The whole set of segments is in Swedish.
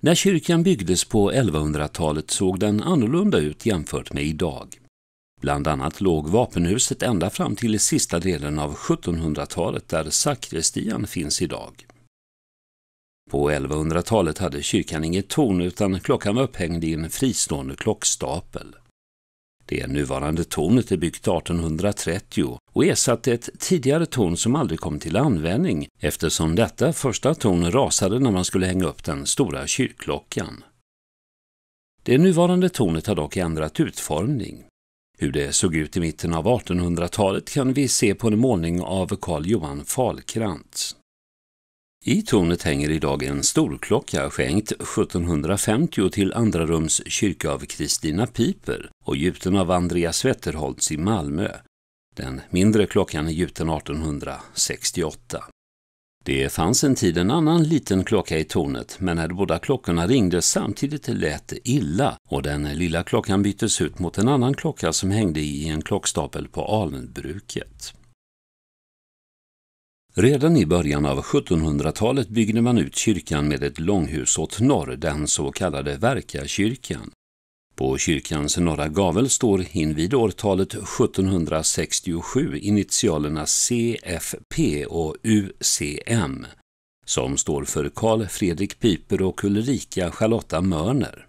När kyrkan byggdes på 1100-talet såg den annorlunda ut jämfört med idag. Bland annat låg vapenhuset ända fram till sista delen av 1700-talet där sakristian finns idag. På 1100-talet hade kyrkan inget torn utan klockan var upphängd i en fristående klockstapel. Det nuvarande tornet är byggt 1830 och ersatte ett tidigare torn som aldrig kom till användning eftersom detta första torn rasade när man skulle hänga upp den stora kyrkklockan. Det nuvarande tornet har dock ändrat utformning. Hur det såg ut i mitten av 1800-talet kan vi se på en målning av Carl Johan Falkrantz. I tornet hänger idag en storklocka skänkt 1750 till Andra Rums kyrka av Kristina Piper och gjuten av Andreas Wetterholtz i Malmö. Den mindre klockan är gjuten 1868. Det fanns en tid en annan liten klocka i tornet, men när de båda klockorna ringde samtidigt lät det illa och den lilla klockan byttes ut mot en annan klocka som hängde i en klockstapel på alnbruket. Redan i början av 1700-talet byggde man ut kyrkan med ett långhus åt norr, den så kallade Verkakyrkan. På kyrkans norra gavel står invid årtalet 1767 initialerna CFP och UCM, som står för Karl Fredrik Piper och Ulrika Charlotta Mörner.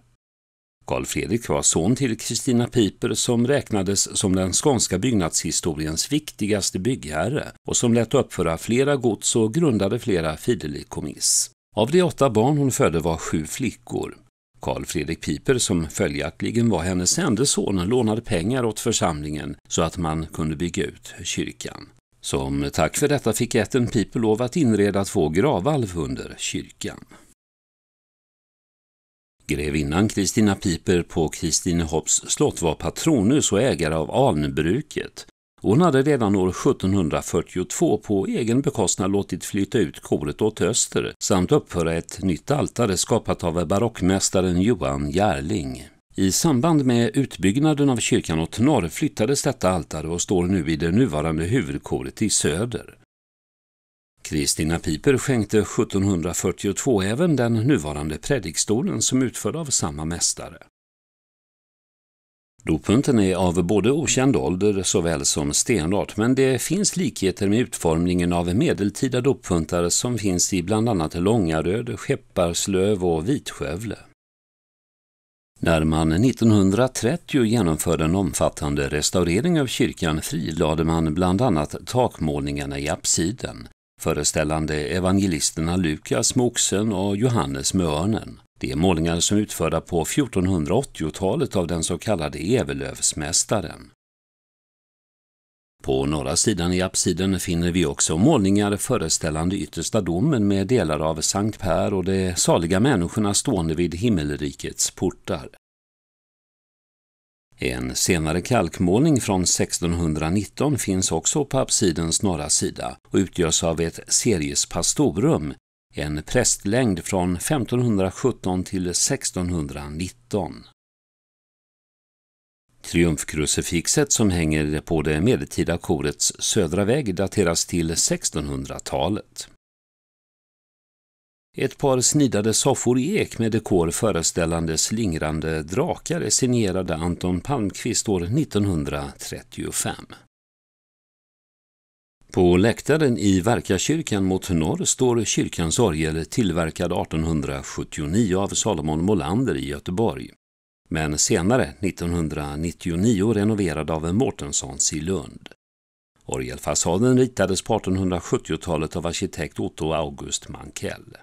Carl Fredrik var son till Kristina Piper som räknades som den skånska byggnadshistoriens viktigaste byggherre och som lät uppföra flera gods och grundade flera fideikommiss. Av de åtta barn hon födde var sju flickor. Carl Fredrik Piper, som följaktligen var hennes enda son, lånade pengar åt församlingen så att man kunde bygga ut kyrkan. Som tack för detta fick ätten Piper lov att inreda två gravvalv under kyrkan. Grevinnan Kristina Piper på Kristinehops slott var patronus och ägare av alnbruket. Hon hade redan år 1742 på egen bekostnad låtit flytta ut koret åt öster samt uppföra ett nytt altare skapat av barockmästaren Johan Järling. I samband med utbyggnaden av kyrkan åt norr flyttades detta altare och står nu i det nuvarande huvudkoret i söder. Kristina Piper skänkte 1742 även den nuvarande predikstolen som utförd av samma mästare. Dopunten är av både okänd ålder såväl som stenart, men det finns likheter med utformningen av medeltida doppuntar som finns i bland annat Långaröd, Skepparslöv och Vitskövle. När man 1930 genomförde en omfattande restaurering av kyrkan frilade man bland annat takmålningarna i absiden föreställande evangelisterna Lukas med oxen och Johannes med örnen. Det är målningar som är utförda på 1480-talet av den så kallade Evelövsmästaren. På norra sidan i apsiden finner vi också målningar föreställande yttersta domen med delar av Sankt Per och de saliga människorna stående vid himmelrikets portar. En senare kalkmålning från 1619 finns också på absidens norra sida och utgörs av ett Series Pastorum, en prästlängd från 1517 till 1619. Triumfkrucifixet som hänger på det medeltida korets södra vägg dateras till 1600-talet. Ett par snidade soffor i ek med dekor föreställande slingrande drakar signerade Anton Palmqvist år 1935. På läktaren i Verkakyrkan mot norr står kyrkans orgel tillverkad 1879 av Salomon Molander i Göteborg, men senare 1999 renoverad av Mårtenssons i Lund. Orgelfasaden ritades på 1870-talet av arkitekt Otto August Mankell.